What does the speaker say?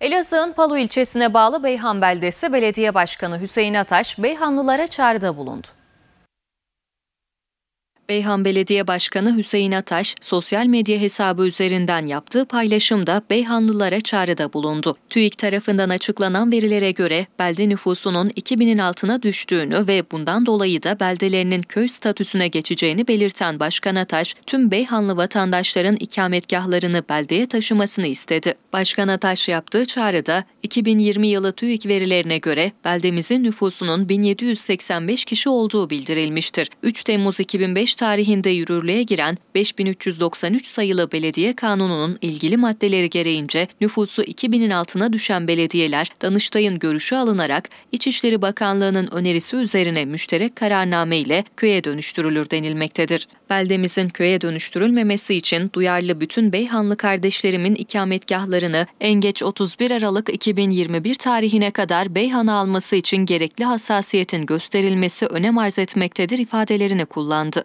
Elazığ'ın Palu ilçesine bağlı Beyhan Beldesi Belediye Başkanı Hüseyin Ataş, Beyhanlılara çağrıda bulundu. Beyhan Belediye Başkanı Hüseyin Ataş, sosyal medya hesabı üzerinden yaptığı paylaşımda Beyhanlılara çağrıda bulundu. TÜİK tarafından açıklanan verilere göre belde nüfusunun 2000'in altına düştüğünü ve bundan dolayı da beldelerinin köy statüsüne geçeceğini belirten Başkan Ataş, tüm Beyhanlı vatandaşların ikametgahlarını beldeye taşımasını istedi. Başkan Ataş yaptığı çağrıda 2020 yılı TÜİK verilerine göre beldemizin nüfusunun 1785 kişi olduğu bildirilmiştir. 3 Temmuz 2005 tarihinde yürürlüğe giren 5393 sayılı belediye kanununun ilgili maddeleri gereğince nüfusu 2000'in altına düşen belediyeler Danıştay'ın görüşü alınarak İçişleri Bakanlığı'nın önerisi üzerine müşterek kararname ile köye dönüştürülür denilmektedir. Beldemizin köye dönüştürülmemesi için duyarlı bütün Beyhanlı kardeşlerimin ikametgahlarını en geç 31 Aralık 2021 tarihine kadar Beyhan'a alması için gerekli hassasiyetin gösterilmesi önem arz etmektedir ifadelerini kullandı.